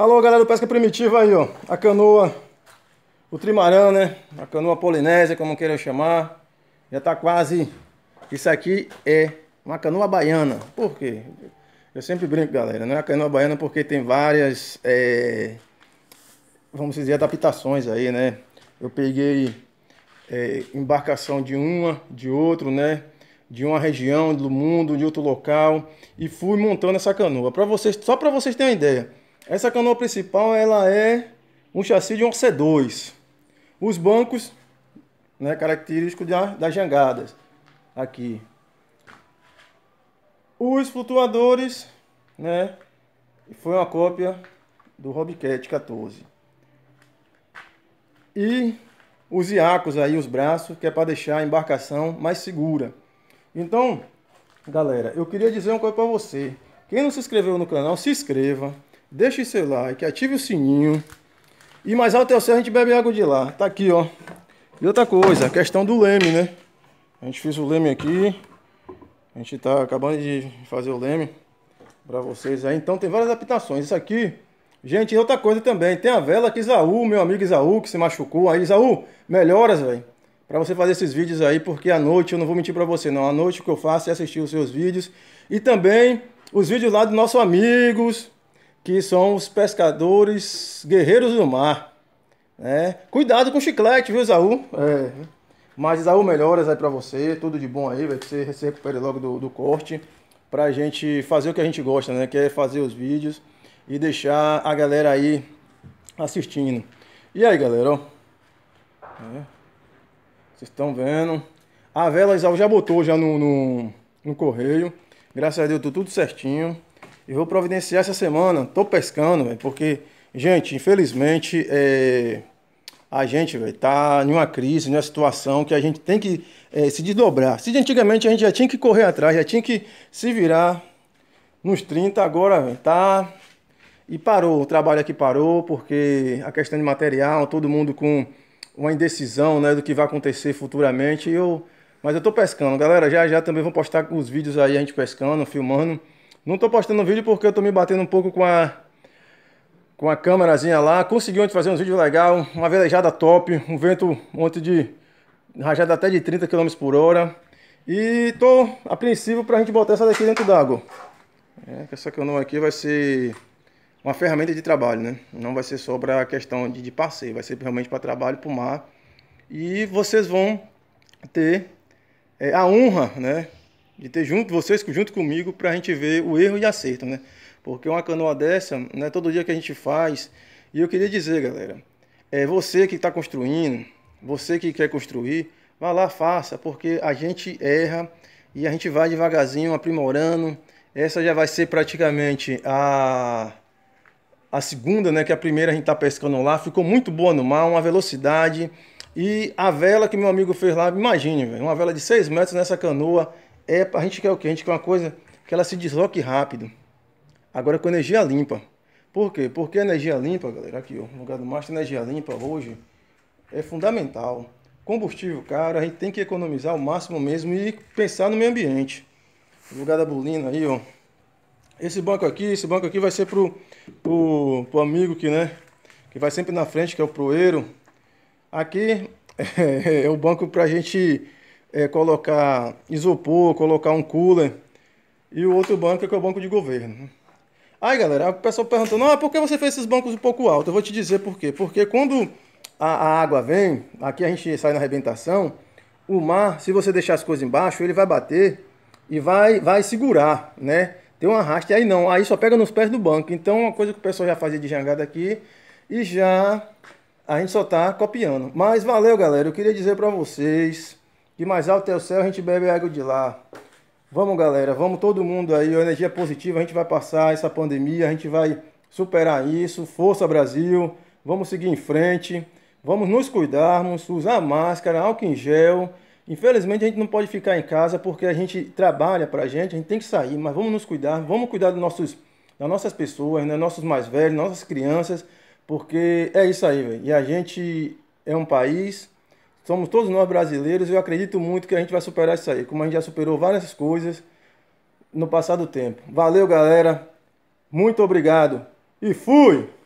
Alô, galera do Pesca Primitiva aí, ó. A canoa, o trimarã, né? A canoa polinésia, como queira chamar. Já tá quase... Isso aqui é uma canoa baiana. Por quê? Eu sempre brinco, galera. Não é a canoa baiana porque tem várias... É... Vamos dizer, adaptações aí, né? Eu peguei é, embarcação de uma, de outro, né? de uma região do mundo, de outro local e fui montando essa canoa. Para vocês, só para vocês terem uma ideia, essa canoa principal ela é um chassi de um C2. Os bancos, né, característico de, das jangadas, aqui. Os flutuadores, né, foi uma cópia do Robcat 14. E os iacos aí, os braços, que é para deixar a embarcação mais segura. Então, galera, eu queria dizer uma coisa para você. Quem não se inscreveu no canal, se inscreva. Deixe seu like, ative o sininho. E mais alto é o céu, a gente bebe água de lá. Tá aqui, ó. E outra coisa, a questão do leme, né? A gente fez o leme aqui. A gente tá acabando de fazer o leme para vocês aí. Então tem várias adaptações. Isso aqui, gente, outra coisa também. Tem a vela que Isaú, meu amigo Isaú, que se machucou. Aí, Isaú, melhoras, velho. Pra você fazer esses vídeos aí, porque à noite, eu não vou mentir pra você não. À noite o que eu faço é assistir os seus vídeos. E também os vídeos lá dos nossos amigos que são os pescadores guerreiros do mar. Né? Cuidado com chiclete, viu, Isaú? É. Mas, Isaú, melhoras aí para você, tudo de bom aí, vai que você se recupere logo do, do corte, a gente fazer o que a gente gosta, né? Que é fazer os vídeos e deixar a galera aí assistindo. E aí, galera, ó. É. Vocês estão vendo. A vela Isaú já botou já no, no, no correio. Graças a Deus, tô tudo certinho. E vou providenciar essa semana. Tô pescando, velho, porque, gente, infelizmente, é, a gente, velho, tá numa crise, numa situação que a gente tem que é, se desdobrar. Se de antigamente a gente já tinha que correr atrás, já tinha que se virar nos 30, agora, velho, tá. E parou, o trabalho aqui parou, porque a questão de material, todo mundo com uma indecisão, né, do que vai acontecer futuramente. E eu. Mas eu tô pescando, galera. Já já também vou postar os vídeos aí, a gente pescando, filmando. Não tô postando vídeo porque eu tô me batendo um pouco com a com a câmerazinha lá. Consegui ontem fazer uns vídeos legal, uma velejada top, um vento ontem de rajada até de 30 km por hora. E tô apreensivo pra gente botar essa daqui dentro d'água. É, essa canoa aqui vai ser uma ferramenta de trabalho, né? Não vai ser só pra questão de, de passeio, vai ser realmente para trabalho, pro mar. E vocês vão ter é, a honra, né? de ter junto vocês junto comigo para a gente ver o erro e acerto, né? Porque uma canoa dessa não é todo dia que a gente faz. E eu queria dizer, galera, é você que está construindo, você que quer construir, vá lá, faça, porque a gente erra e a gente vai devagarzinho aprimorando. Essa já vai ser praticamente a a segunda, né, que a primeira a gente tá pescando lá, ficou muito boa no mar, uma velocidade. E a vela que meu amigo fez lá, imagine, véio, uma vela de 6 metros nessa canoa, é, a gente quer o quê? A gente quer uma coisa que ela se desloque rápido. Agora com energia limpa. Por quê? Porque energia limpa, galera, aqui ó, no lugar do Master, energia limpa hoje é fundamental. Combustível caro, a gente tem que economizar o máximo mesmo e pensar no meio ambiente. No lugar da bolina aí, ó. Esse banco aqui, esse banco aqui vai ser pro, pro, pro amigo que, né, que vai sempre na frente, que é o proeiro. Aqui é, é o banco pra gente é, colocar isopor, colocar um cooler. E o outro banco é que é o banco de governo. Aí galera, o pessoal perguntando, não, ah, por que você fez esses bancos um pouco altos? Eu vou te dizer por quê. Porque quando a, a água vem, aqui a gente sai na arrebentação, o mar, se você deixar as coisas embaixo, ele vai bater e vai, vai segurar, né? Tem um arraste, aí não, aí só pega nos pés do banco. Então, uma coisa que o pessoal já fazia de jangada aqui e já a gente só tá copiando. Mas valeu, galera, eu queria dizer para vocês de mais alto é o céu, a gente bebe água de lá. Vamos, galera, vamos todo mundo aí, energia positiva, a gente vai passar essa pandemia, a gente vai superar isso. Força Brasil, vamos seguir em frente, vamos nos cuidarmos, usar máscara, álcool em gel. Infelizmente a gente não pode ficar em casa porque a gente trabalha pra gente, a gente tem que sair, mas vamos nos cuidar, vamos cuidar dos nossos, das nossas pessoas, né? nossos mais velhos, nossas crianças, porque é isso aí, velho. E a gente é um país somos todos nós brasileiros, e eu acredito muito que a gente vai superar isso aí, como a gente já superou várias coisas no passado tempo. Valeu, galera. Muito obrigado e fui!